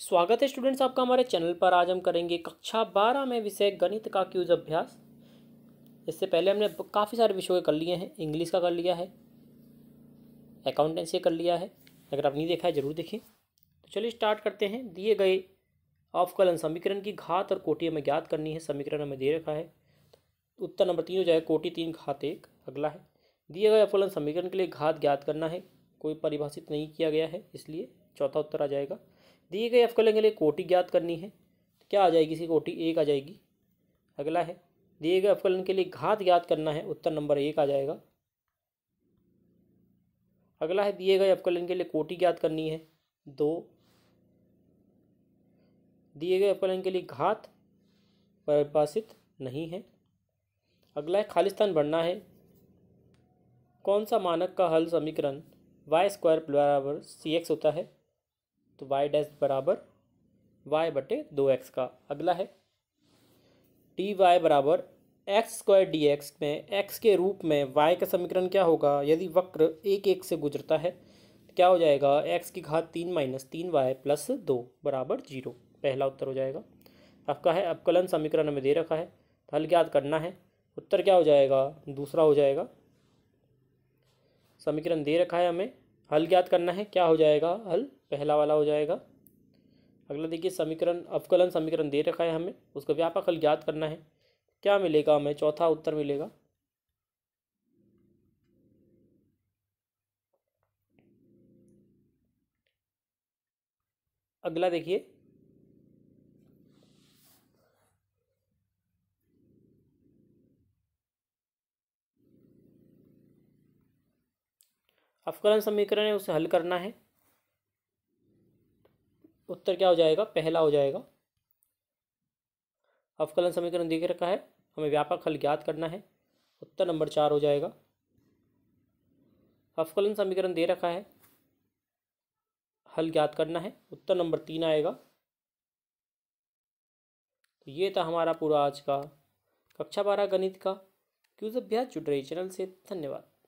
स्वागत है स्टूडेंट्स आपका हमारे चैनल पर आज हम करेंगे कक्षा बारह में विषय गणित का क्यूज अभ्यास इससे पहले हमने काफ़ी सारे विषयों के कर लिए हैं इंग्लिश का कर लिया है अकाउंटेंसी कर लिया है अगर आप नहीं देखा है ज़रूर देखें तो चलिए स्टार्ट करते हैं दिए गए अवकलन समीकरण की घात और कोटी हमें ज्ञात करनी है समीकरण हमें दे रखा है उत्तर नंबर तीन हो जाएगा कोटि तीन घात एक अगला है दिए गए अवकलन समीकरण के लिए घात ज्ञात करना है कोई परिभाषित नहीं किया गया है इसलिए चौथा उत्तर आ जाएगा दिए गए अवकलन के लिए कोटि ज्ञात करनी है क्या आ जाएगी इसी कोटि एक आ जाएगी अगला है दिए गए अवकलन के लिए घात ज्ञात करना है उत्तर नंबर एक आ जाएगा अगला है दिए गए अवकलन के लिए कोटि ज्ञात करनी है दो दिए गए अवकलन के लिए घात परिभाषित नहीं है अगला है खालिस्तान बढ़ना है कौन सा मानक का हल समीकरण वाई स्क्वायर बराबर सी एक्स होता है तो वाई डैश बराबर वाई बटे दो एक्स का अगला है डी वाई बराबर एक्स स्क्वायर डी एक्स में एक्स के रूप में वाई का समीकरण क्या होगा यदि वक्र एक एक से गुजरता है तो क्या हो जाएगा एक्स की घात तीन माइनस तीन वाई प्लस दो बराबर जीरो पहला उत्तर हो जाएगा आपका है अवकलन समीकरण हमें दे रखा है तो हल ज्ञात करना है उत्तर क्या हो जाएगा दूसरा हो जाएगा समीकरण दे रखा है हमें हल ज्ञात करना है क्या हो जाएगा हल पहला वाला हो जाएगा अगला देखिए समीकरण अवकलन समीकरण दे रखा है हमें उसका व्यापक हल ज्ञात करना है क्या मिलेगा हमें चौथा उत्तर मिलेगा अगला देखिए अवकलन समीकरण है उसे हल करना है उत्तर क्या हो जाएगा पहला हो जाएगा अवकलन समीकरण दे रखा है हमें व्यापक हल ज्ञात करना है उत्तर नंबर चार हो जाएगा अवकलन समीकरण दे रखा है हल ज्ञात करना है उत्तर नंबर तीन आएगा तो ये था हमारा पूरा आज का कक्षा बारह गणित का क्यूज अभ्यास जुड़ रही चैनल से धन्यवाद